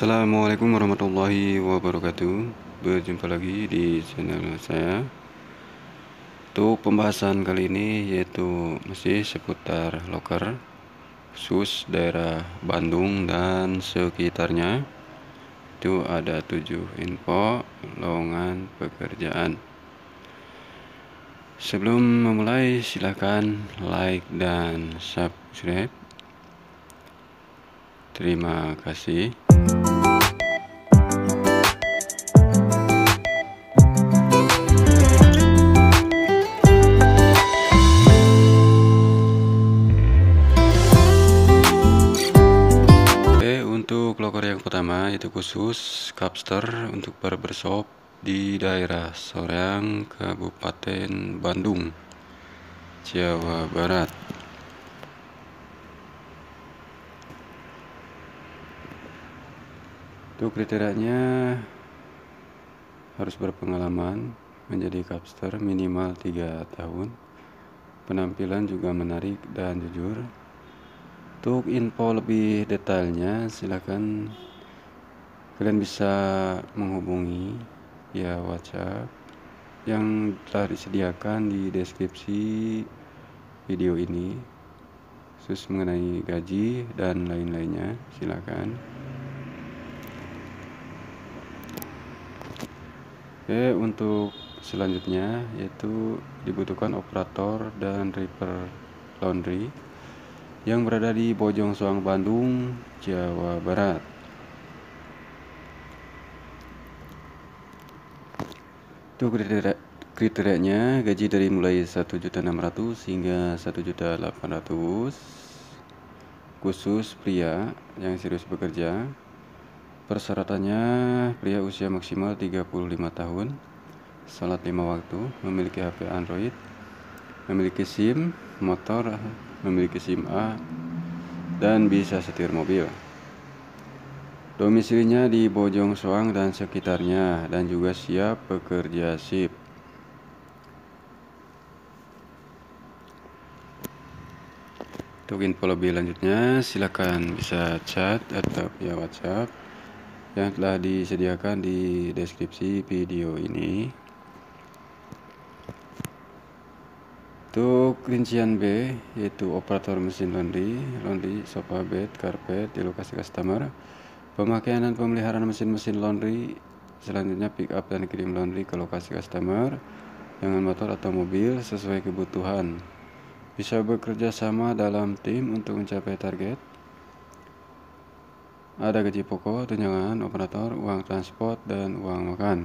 Assalamualaikum warahmatullahi wabarakatuh Berjumpa lagi di channel saya Untuk pembahasan kali ini yaitu masih seputar loker sus daerah Bandung dan sekitarnya Itu ada 7 info lowongan pekerjaan Sebelum memulai silahkan like dan subscribe Terima kasih. Oke untuk loker yang pertama itu khusus Capster untuk barbershop di daerah Soreang, Kabupaten Bandung, Jawa Barat. itu kriterianya harus berpengalaman menjadi kapster minimal 3 tahun penampilan juga menarik dan jujur untuk info lebih detailnya silahkan kalian bisa menghubungi ya whatsapp yang telah disediakan di deskripsi video ini khusus mengenai gaji dan lain-lainnya silahkan Oke, untuk selanjutnya yaitu dibutuhkan operator dan reaper laundry yang berada di Bojong Soang Bandung, Jawa Barat. Itu kriteria kriterianya gaji dari mulai 1.600 hingga 1.800 khusus pria yang serius bekerja Persyaratannya pria usia maksimal 35 tahun, salat lima waktu, memiliki HP Android, memiliki SIM, motor, memiliki SIM A, dan bisa setir mobil. Domisilinya di Bojong Soang dan sekitarnya dan juga siap bekerja sip. Untuk info lebih lanjutnya silahkan bisa chat atau via WhatsApp yang telah disediakan di deskripsi video ini. Untuk rincian B yaitu operator mesin laundry, laundry, sofa bed, karpet di lokasi customer, pemakaian dan pemeliharaan mesin-mesin laundry, selanjutnya pick up dan kirim laundry ke lokasi customer dengan motor atau mobil sesuai kebutuhan. Bisa bekerja sama dalam tim untuk mencapai target ada gaji pokok, tunjangan, operator, uang transport, dan uang makan.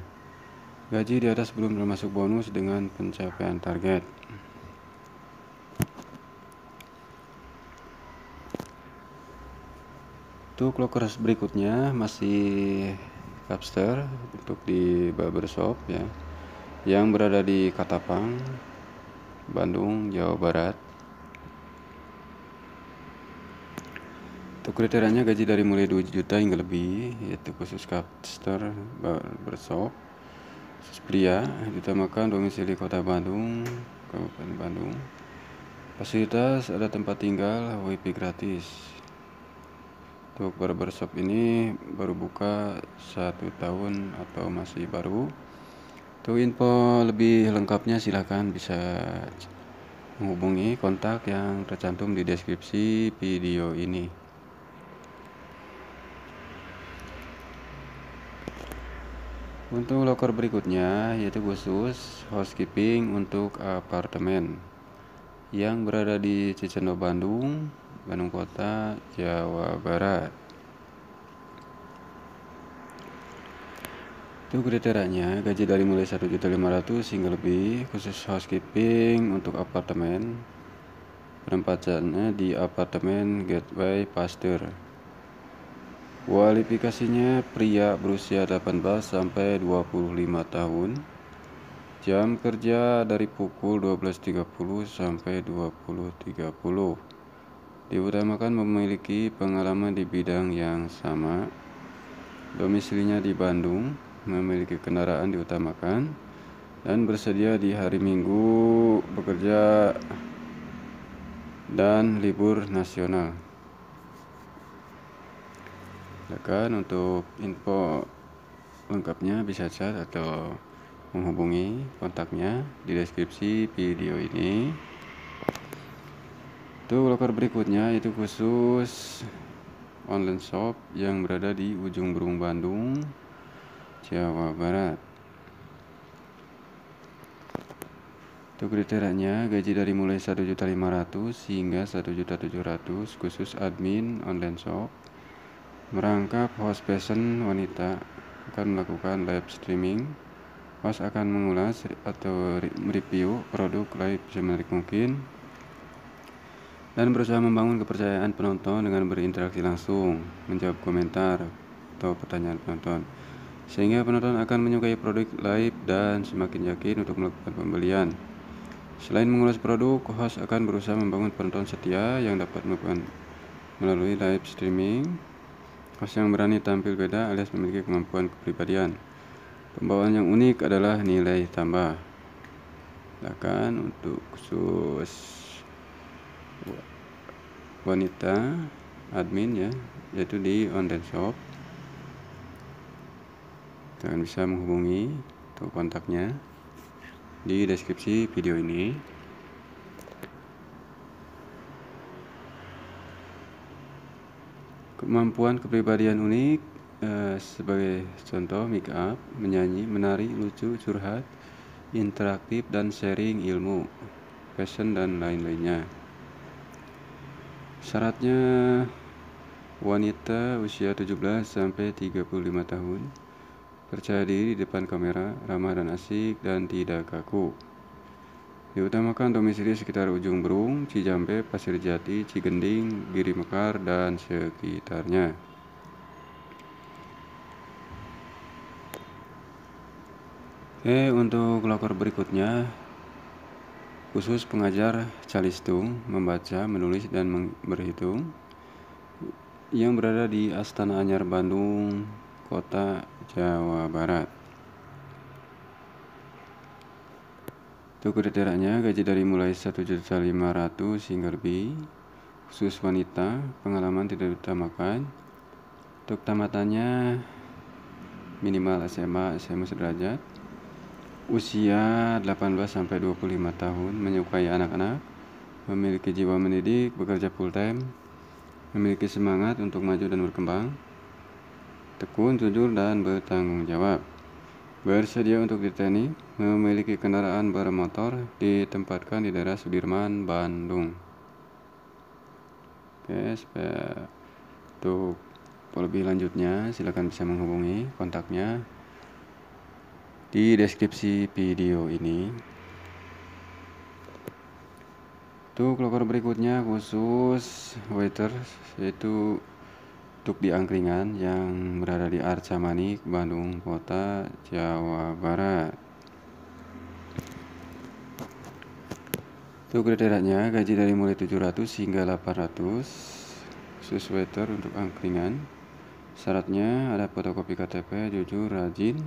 Gaji di atas belum termasuk bonus dengan pencapaian target. Untuk lockers berikutnya masih Capster untuk di barbershop ya yang berada di Katapang, Bandung, Jawa Barat. Untuk kriterianya gaji dari mulai 2 juta hingga lebih yaitu khusus kapster bersop, khusus pria ditambahkan domisili kota Bandung Kabupaten Bandung fasilitas ada tempat tinggal WiFi gratis untuk barbershop ini baru buka satu tahun atau masih baru untuk info lebih lengkapnya silahkan bisa menghubungi kontak yang tercantum di deskripsi video ini Untuk loker berikutnya yaitu khusus housekeeping untuk apartemen yang berada di Cicendo Bandung, Bandung Kota, Jawa Barat. Itu kriterianya gaji dari mulai 1.500 hingga lebih khusus housekeeping untuk apartemen penempatannya di apartemen Gateway Pasteur. Kualifikasinya pria berusia 18 sampai 25 tahun. Jam kerja dari pukul 12.30 sampai 20.30. Diutamakan memiliki pengalaman di bidang yang sama. Domisilinya di Bandung, memiliki kendaraan diutamakan dan bersedia di hari Minggu bekerja dan libur nasional silakan nah, untuk info lengkapnya bisa chat atau menghubungi kontaknya di deskripsi video ini untuk loker berikutnya itu khusus online shop yang berada di ujung burung Bandung Jawa Barat Untuk kriterianya gaji dari mulai 1.500 hingga 1.700 khusus admin online shop merangkap host passion wanita akan melakukan live streaming host akan mengulas atau mereview produk live semenarik mungkin dan berusaha membangun kepercayaan penonton dengan berinteraksi langsung, menjawab komentar atau pertanyaan penonton, sehingga penonton akan menyukai produk live dan semakin yakin untuk melakukan pembelian. Selain mengulas produk, host akan berusaha membangun penonton setia yang dapat melakukan melalui live streaming Host yang berani tampil beda alias memiliki kemampuan kepribadian. Pembawaan yang unik adalah nilai tambah. Silakan untuk khusus wanita admin ya, yaitu di online shop. Kalian bisa menghubungi untuk kontaknya di deskripsi video ini. Kemampuan kepribadian unik eh, sebagai contoh make up, menyanyi, menari, lucu, curhat, interaktif dan sharing ilmu, fashion dan lain-lainnya. Syaratnya wanita usia 17 sampai 35 tahun, percaya diri di depan kamera, ramah dan asik dan tidak kaku. Diutamakan domisili sekitar ujung Berung, Cijampe, Pasir Jati, Cigending, Giri Mekar, dan sekitarnya. Oke, untuk loker berikutnya, khusus pengajar calistung, membaca, menulis, dan berhitung, yang berada di Astana Anyar, Bandung, kota Jawa Barat. Untuk kriterianya gaji dari mulai 1.500 hingga lebih, khusus wanita, pengalaman tidak diutamakan. Untuk tamatannya minimal SMA, SMA sederajat. Usia 18 sampai 25 tahun, menyukai anak-anak, memiliki jiwa mendidik, bekerja full time, memiliki semangat untuk maju dan berkembang tekun, jujur, dan bertanggung jawab bersedia untuk diteni, memiliki kendaraan bermotor, ditempatkan di daerah Sudirman, Bandung. Oke, untuk lebih lanjutnya silakan bisa menghubungi kontaknya di deskripsi video ini. Untuk loker berikutnya khusus waiter yaitu untuk di angkringan yang berada di Arca Manik, Bandung Kota, Jawa Barat. Untuk kriterianya, gaji dari mulai 700 hingga 800 sesuai ter untuk angkringan. Syaratnya ada fotokopi KTP, jujur, rajin,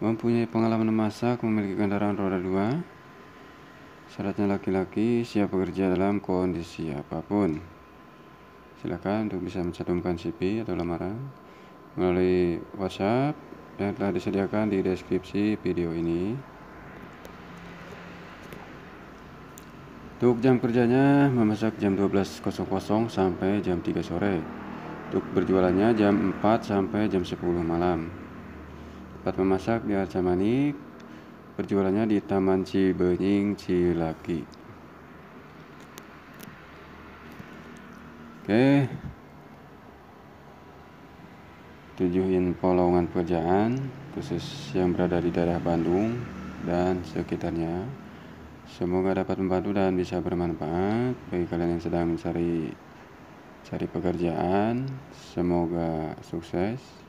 mempunyai pengalaman memasak, memiliki kendaraan roda 2. Syaratnya laki-laki siap bekerja dalam kondisi apapun silakan untuk bisa mencantumkan CV atau lamaran melalui WhatsApp yang telah disediakan di deskripsi video ini. Untuk jam kerjanya memasak jam 12.00 sampai jam 3 sore. Untuk berjualannya jam 4 sampai jam 10 malam. Tempat memasak di Arca Manik, berjualannya di Taman Cibenying Cilaki. Oke. Tujuh info lowongan pekerjaan khusus yang berada di daerah Bandung dan sekitarnya. Semoga dapat membantu dan bisa bermanfaat bagi kalian yang sedang mencari cari pekerjaan. Semoga sukses.